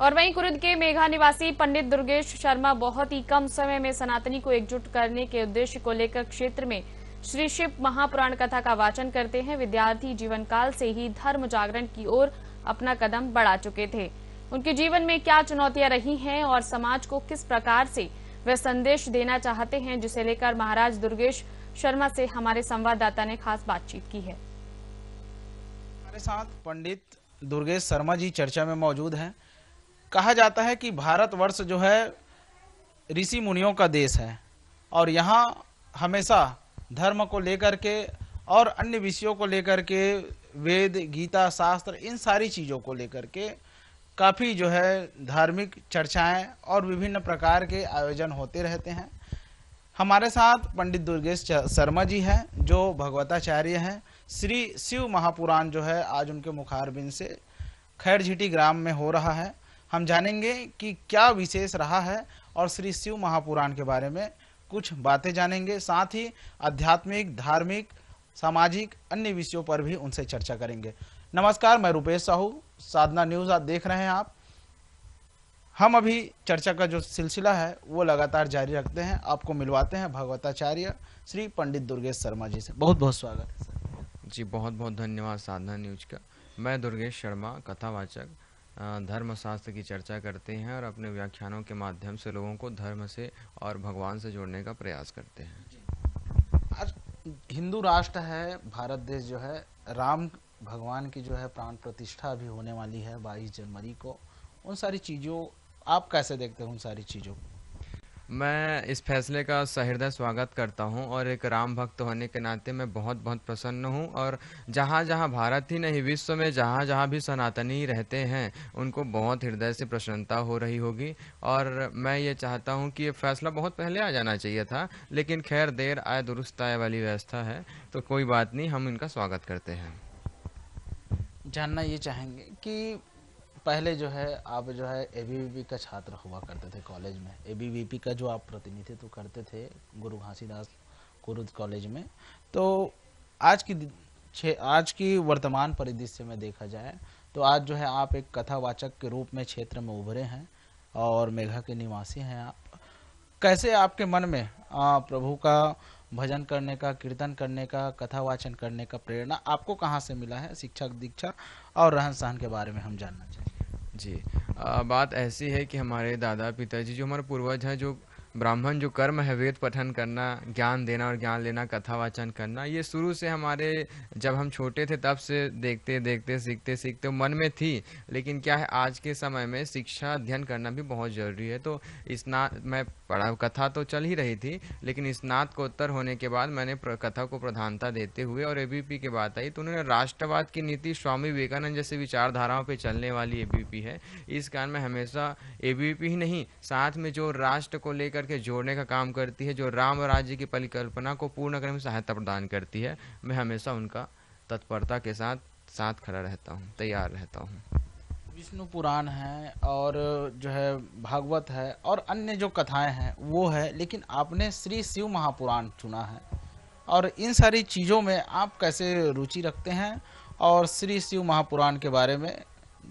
और वहीं कुरुद के मेघा निवासी पंडित दुर्गेश शर्मा बहुत ही कम समय में सनातनी को एकजुट करने के उद्देश्य को लेकर क्षेत्र में श्री शिव महापुराण कथा का वाचन करते हैं विद्यार्थी जीवन काल से ही धर्म जागरण की ओर अपना कदम बढ़ा चुके थे उनके जीवन में क्या चुनौतियां रही हैं और समाज को किस प्रकार से वे संदेश देना चाहते हैं जिसे लेकर महाराज दुर्गेश शर्मा से हमारे संवाददाता ने खास बातचीत की है हमारे साथ पंडित दुर्गेश शर्मा जी चर्चा में मौजूद हैं कहा जाता है कि भारतवर्ष जो है ऋषि मुनियों का देश है और यहाँ हमेशा धर्म को लेकर के और अन्य विषयों को लेकर के वेद गीता शास्त्र इन सारी चीज़ों को लेकर के काफ़ी जो है धार्मिक चर्चाएं और विभिन्न प्रकार के आयोजन होते रहते हैं हमारे साथ पंडित दुर्गेश शर्मा जी हैं जो भगवताचार्य हैं श्री शिव महापुराण जो है आज उनके मुखारबिन से खैरझिटी ग्राम में हो रहा है हम जानेंगे कि क्या विशेष रहा है और श्री शिव महापुराण के बारे में कुछ बातें जानेंगे साथ ही आध्यात्मिक धार्मिक सामाजिक अन्य विषयों पर भी उनसे चर्चा करेंगे नमस्कार मैं रुपेश साहू साधना न्यूज आप देख रहे हैं आप हम अभी चर्चा का जो सिलसिला है वो लगातार जारी रखते हैं आपको मिलवाते हैं भगवताचार्य श्री पंडित दुर्गेश शर्मा जी से बहुत बहुत स्वागत है सर जी बहुत बहुत धन्यवाद साधना न्यूज का मैं दुर्गेश शर्मा कथावाचक धर्मशास्त्र की चर्चा करते हैं और अपने व्याख्यानों के माध्यम से लोगों को धर्म से और भगवान से जोड़ने का प्रयास करते हैं आज हिंदू राष्ट्र है भारत देश जो है राम भगवान की जो है प्राण प्रतिष्ठा भी होने वाली है 22 जनवरी को उन सारी चीज़ों आप कैसे देखते हो उन सारी चीज़ों को मैं इस फैसले का सहृदय स्वागत करता हूं और एक राम भक्त होने के नाते मैं बहुत बहुत प्रसन्न हूं और जहां जहां भारत ही नहीं विश्व में जहां जहां भी सनातनी रहते हैं उनको बहुत हृदय से प्रसन्नता हो रही होगी और मैं ये चाहता हूं कि ये फैसला बहुत पहले आ जाना चाहिए था लेकिन खैर देर आए दुरुस्त आए वाली व्यवस्था है तो कोई बात नहीं हम इनका स्वागत करते हैं जानना ये चाहेंगे कि पहले जो है आप जो है ए का छात्र हुआ करते थे कॉलेज में ए का जो आप प्रतिनिधित्व करते थे गुरु घासीदास कुरुद कॉलेज में तो आज की छः आज की वर्तमान परिदृश्य में देखा जाए तो आज जो है आप एक कथावाचक के रूप में क्षेत्र में उभरे हैं और मेघा के निवासी हैं आप कैसे आपके मन में आ, प्रभु का भजन करने का कीर्तन करने का कथा वाचन करने का प्रेरणा आपको कहाँ से मिला है शिक्षा दीक्षा और रहन सहन के बारे में हम जानना चाहिए जी आ, बात ऐसी है कि हमारे दादा पिताजी जो हमारे पूर्वज हैं जो ब्राह्मण जो कर्म है वेद पठन करना ज्ञान देना और ज्ञान लेना कथा वाचन करना ये शुरू से हमारे जब हम छोटे थे तब से देखते देखते सीखते सीखते मन में थी लेकिन क्या है आज के समय में शिक्षा अध्ययन करना भी बहुत ज़रूरी है तो ना मैं पढ़ा कथा तो चल ही रही थी लेकिन स्नातकोत्तर होने के बाद मैंने कथा को प्रधानता देते हुए और एबीपी के बात आई तो उन्होंने राष्ट्रवाद की नीति स्वामी विवेकानंद जैसे विचारधाराओं पर चलने वाली एबीपी है इस कारण मैं हमेशा एबीपी ही नहीं साथ में जो राष्ट्र को लेकर के जोड़ने का काम करती है जो राम राज्य की परिकल्पना को पूर्ण करने में सहायता प्रदान करती है मैं हमेशा उनका तत्परता के साथ साथ खड़ा रहता हूँ तैयार रहता हूँ विष्णु पुराण है और जो है भागवत है और अन्य जो कथाएं हैं वो है लेकिन आपने श्री शिव महापुराण चुना है और इन सारी चीज़ों में आप कैसे रुचि रखते हैं और श्री शिव महापुराण के बारे में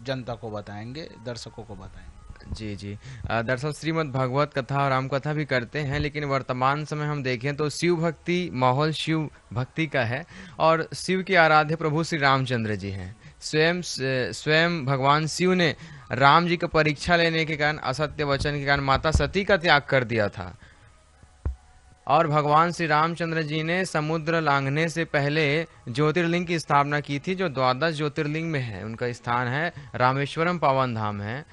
जनता को बताएंगे दर्शकों को बताएंगे जी जी दरअसल श्रीमद् भागवत कथा और रामकथा कथा भी करते हैं लेकिन वर्तमान समय हम देखें तो शिव भक्ति माहौल शिव भक्ति का है और शिव की आराध्य प्रभु श्री रामचंद्र जी हैं स्वयं स्वयं भगवान शिव ने राम जी का परीक्षा लेने के कारण असत्य वचन के कारण माता सती का त्याग कर दिया था और भगवान श्री रामचंद्र जी ने समुद्र लांघने से पहले ज्योतिर्लिंग की स्थापना की थी जो द्वादश ज्योतिर्लिंग में है उनका स्थान है रामेश्वरम पावन धाम है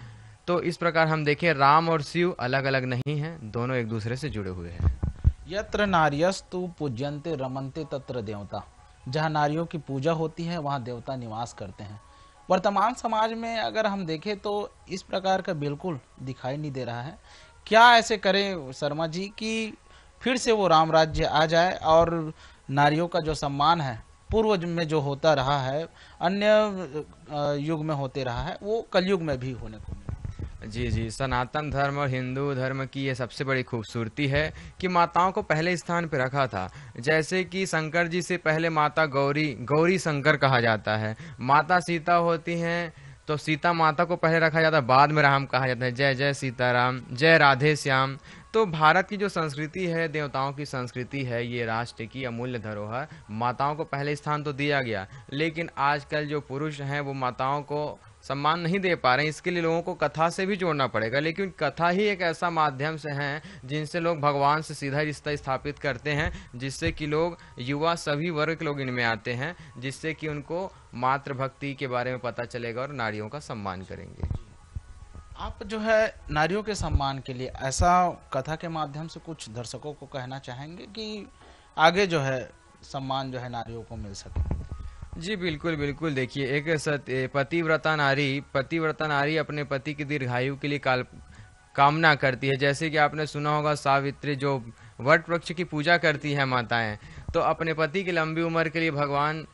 तो इस प्रकार हम देखें राम और शिव अलग अलग नहीं हैं दोनों एक दूसरे से जुड़े हुए हैं यत्र नार्यस्तु पूज्यंते रमनते तत्र देवता जहाँ नारियों की पूजा होती है वहाँ देवता निवास करते हैं वर्तमान समाज में अगर हम देखें तो इस प्रकार का बिल्कुल दिखाई नहीं दे रहा है क्या ऐसे करें शर्मा जी कि फिर से वो राम राज्य आ जाए और नारियों का जो सम्मान है पूर्व में जो होता रहा है अन्य युग में होते रहा है वो कलयुग में भी होने को जी जी सनातन धर्म और हिंदू धर्म की ये सबसे बड़ी खूबसूरती है कि माताओं को पहले स्थान पर रखा था जैसे कि शंकर जी से पहले माता गौरी गौरी शंकर कहा जाता है माता सीता होती हैं तो सीता माता को पहले रखा जाता है बाद में राम कहा जाता है जय जय सीताराम जय राधे श्याम तो भारत की जो संस्कृति है देवताओं की संस्कृति है ये राष्ट्र की अमूल्य धरोहर माताओं को पहले स्थान तो दिया गया लेकिन आजकल जो पुरुष हैं वो माताओं को सम्मान नहीं दे पा रहे हैं इसके लिए लोगों को कथा से भी जोड़ना पड़ेगा लेकिन कथा ही एक ऐसा माध्यम से है जिनसे लोग भगवान से सीधा रिश्ता स्थापित करते हैं जिससे कि लोग युवा सभी वर्ग के लोग इनमें आते हैं जिससे कि उनको मातृभक्ति के बारे में पता चलेगा और नारियों का सम्मान करेंगे आप जो है नारियों के सम्मान के लिए ऐसा कथा के माध्यम से कुछ दर्शकों को कहना चाहेंगे कि आगे जो है सम्मान जो है नारियों को मिल सके जी बिल्कुल बिल्कुल देखिए एक सत्य पतिव्रता नारी पतिव्रता नारी अपने पति की दीर्घायु के लिए काल कामना करती है जैसे कि आपने सुना होगा सावित्री जो वट वृक्ष की पूजा करती है माताएं तो अपने पति की लंबी उम्र के लिए भगवान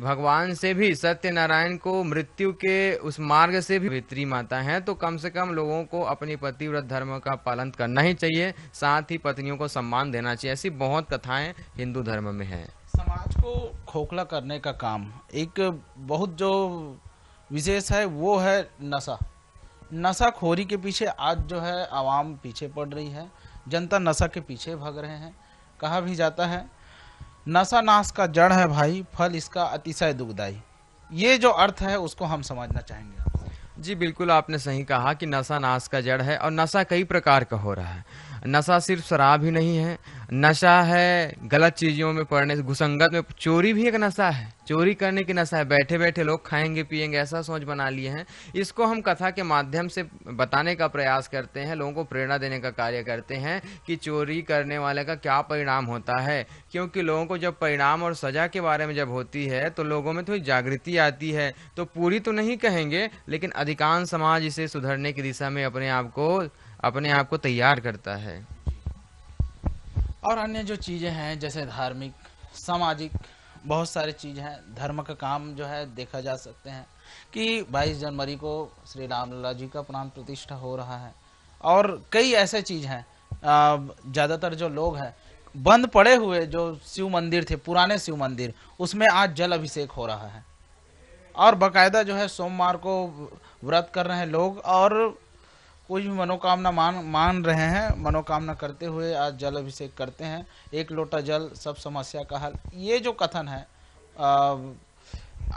भगवान से भी सत्यनारायण को मृत्यु के उस मार्ग से भी वित्री माता है तो कम से कम लोगों को अपनी पतिव्रत धर्म का पालन करना ही चाहिए साथ ही पत्नियों को सम्मान देना चाहिए ऐसी बहुत कथाएं हिंदू धर्म में हैं समाज को खोखला करने का काम एक बहुत जो विशेष है वो है नशा नशा खोरी के पीछे आज जो है आवाम पीछे पड़ रही है जनता नशा के पीछे भाग रहे हैं कहा भी जाता है नशा नाश का जड़ है भाई फल इसका अतिशय दुखदाई ये जो अर्थ है उसको हम समझना चाहेंगे जी बिल्कुल आपने सही कहा कि नशा नाश का जड़ है और नशा कई प्रकार का हो रहा है नशा सिर्फ शराब ही नहीं है नशा है गलत चीज़ों में पड़ने से घुसंगत में चोरी भी एक नशा है चोरी करने की नशा है बैठे बैठे लोग खाएंगे पिएंगे ऐसा सोच बना लिए हैं इसको हम कथा के माध्यम से बताने का प्रयास करते हैं लोगों को प्रेरणा देने का कार्य करते हैं कि चोरी करने वाले का क्या परिणाम होता है क्योंकि लोगों को जब परिणाम और सज़ा के बारे में जब होती है तो लोगों में थोड़ी जागृति आती है तो पूरी तो नहीं कहेंगे लेकिन अधिकांश समाज इसे सुधरने की दिशा में अपने आप को अपने आप को तैयार करता है और अन्य जो चीज़ें हैं जैसे धार्मिक सामाजिक बहुत सारी चीज़ हैं धर्म का काम जो है देखा जा सकते हैं कि 22 जनवरी को श्री रामलला जी का प्राण प्रतिष्ठा हो रहा है और कई ऐसे चीज़ हैं ज़्यादातर जो लोग हैं बंद पड़े हुए जो शिव मंदिर थे पुराने शिव मंदिर उसमें आज जल अभिषेक हो रहा है और बाकायदा जो है सोमवार को व्रत कर रहे हैं लोग और कोई भी मनोकामना मान मान रहे हैं मनोकामना करते हुए आज जल अभिषेक करते हैं एक लोटा जल सब समस्या का हल ये जो कथन है आ,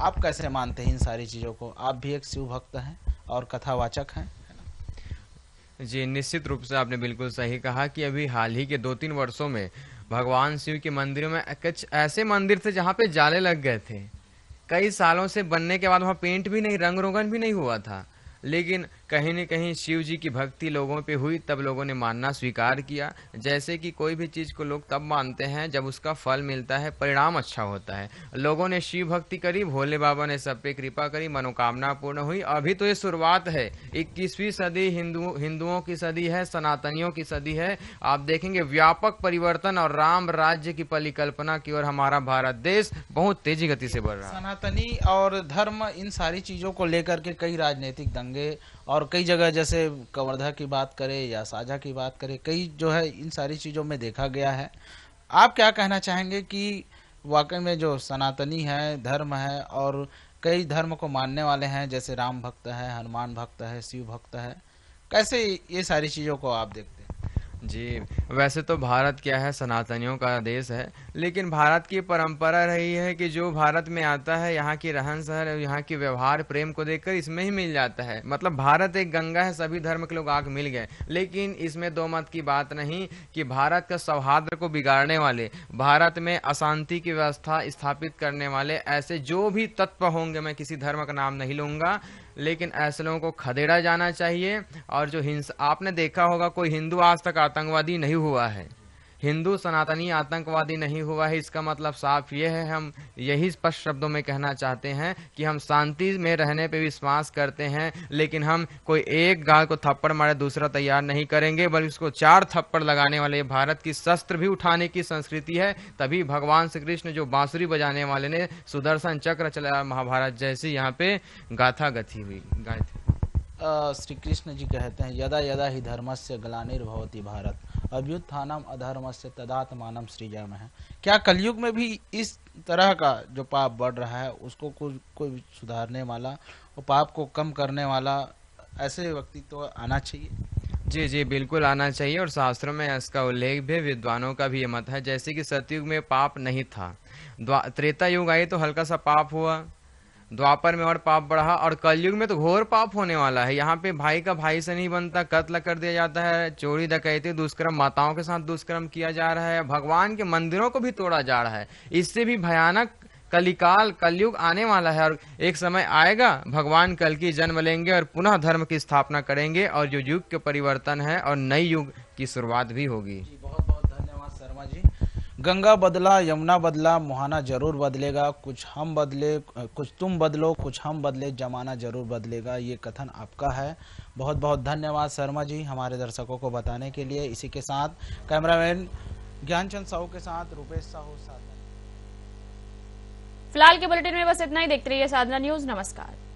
आप कैसे मानते हैं इन सारी चीज़ों को आप भी एक शिव भक्त हैं और कथावाचक हैं जी निश्चित रूप से आपने बिल्कुल सही कहा कि अभी हाल ही के दो तीन वर्षों में भगवान शिव के मंदिरों में कुछ ऐसे मंदिर थे जहाँ पे जाले लग गए थे कई सालों से बनने के बाद वहाँ पेंट भी नहीं रंग रोगन भी नहीं हुआ था लेकिन कहीं न कहीं शिव जी की भक्ति लोगों पे हुई तब लोगों ने मानना स्वीकार किया जैसे कि कोई भी चीज़ को लोग तब मानते हैं जब उसका फल मिलता है परिणाम अच्छा होता है लोगों ने शिव भक्ति करी भोले बाबा ने सब पे कृपा करी मनोकामना पूर्ण हुई अभी तो ये शुरुआत है इक्कीसवीं सदी हिंदुओं हिंदुओं की सदी है सनातनियों की सदी है आप देखेंगे व्यापक परिवर्तन और राम राज्य की परिकल्पना की ओर हमारा भारत देश बहुत तेजी गति से बढ़ रहा है सनातनी और धर्म इन सारी चीजों को लेकर के कई राजनीतिक दंगे और कई जगह जैसे कवर्धा की बात करें या साझा की बात करें कई जो है इन सारी चीज़ों में देखा गया है आप क्या कहना चाहेंगे कि वाकई में जो सनातनी है धर्म है और कई धर्म को मानने वाले हैं जैसे राम भक्त है हनुमान भक्त है शिव भक्त है कैसे ये सारी चीज़ों को आप देखते हैं जी, वैसे तो भारत क्या है सनातनियों का देश है, लेकिन भारत की परंपरा रही है कि जो भारत में आता है यहाँ की रहन-सहन और यहाँ की व्यवहार प्रेम को देखकर इसमें ही मिल जाता है। मतलब भारत एक गंगा है सभी धर्म के लोग आग मिल गए। लेकिन इसमें दो मत की बात नहीं कि भारत का सौहार्द को बिगाड़ने वाले, भारत में अशांति की व्यवस्था स्थापित करने वाले ऐसे जो भी तत्व होंगे मैं किसी धर्म का नाम नहीं लूँगा लेकिन ऐसे लोगों को खदेड़ा जाना चाहिए और जो हिंसा आपने देखा होगा कोई हिंदू आज तक आतंकवादी नहीं हुआ है हिंदू सनातनी आतंकवादी नहीं हुआ है इसका मतलब साफ ये है हम यही स्पष्ट शब्दों में कहना चाहते हैं कि हम शांति में रहने पर विश्वास करते हैं लेकिन हम कोई एक गाय को थप्पड़ मारे दूसरा तैयार नहीं करेंगे बल्कि उसको चार थप्पड़ लगाने वाले भारत की शस्त्र भी उठाने की संस्कृति है तभी भगवान श्री कृष्ण जो बांसुरी बजाने वाले ने सुदर्शन चक्र चलाया महाभारत जैसी यहाँ पे गाथा गथी हुई गाय श्री कृष्ण जी कहते हैं यदा यदा ही धर्म से ग्लानिर्भवती भारत अभ्युत्थानम अधर्म से तदात्मान सृजम है क्या कलयुग में भी इस तरह का जो पाप बढ़ रहा है उसको कुछ कोई सुधारने वाला और पाप को कम करने वाला ऐसे व्यक्ति तो आना चाहिए जी जी बिल्कुल आना चाहिए और शास्त्रों में इसका उल्लेख भी विद्वानों का भी ये मत है जैसे कि सतयुग में पाप नहीं था त्रेता युग आई तो हल्का सा पाप हुआ द्वापर में और पाप बढ़ा और कलयुग में तो घोर पाप होने वाला है यहाँ पे भाई का भाई से नहीं बनता कत्ल कर दिया जाता है चोरी डकैती दुष्कर्म माताओं के साथ दुष्कर्म किया जा रहा है भगवान के मंदिरों को भी तोड़ा जा रहा है इससे भी भयानक कलिकाल कलयुग आने वाला है और एक समय आएगा भगवान कल की जन्म लेंगे और पुनः धर्म की स्थापना करेंगे और जो युग के परिवर्तन है और नई युग की शुरुआत भी होगी गंगा बदला यमुना बदला मुहाना जरूर बदलेगा कुछ हम बदले कुछ तुम बदलो कुछ हम बदले जमाना जरूर बदलेगा ये कथन आपका है बहुत बहुत धन्यवाद शर्मा जी हमारे दर्शकों को बताने के लिए इसी के साथ कैमरामैन ज्ञानचंद साहू के साथ रूपेश साहू साधना फिलहाल के बुलेटिन में बस इतना ही देखते रहिए साधना न्यूज नमस्कार